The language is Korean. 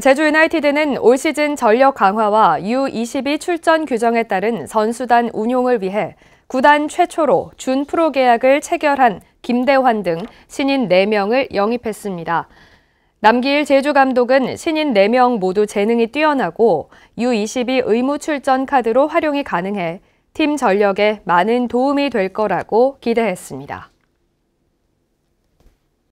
제주 유나이티드는 올 시즌 전력 강화와 U22 출전 규정에 따른 선수단 운용을 위해 구단 최초로 준 프로 계약을 체결한 김대환 등 신인 4명을 영입했습니다. 남기 제주 감독은 신인 4명 모두 재능이 뛰어나고 U22 의무 출전 카드로 활용이 가능해 팀 전력에 많은 도움이 될 거라고 기대했습니다.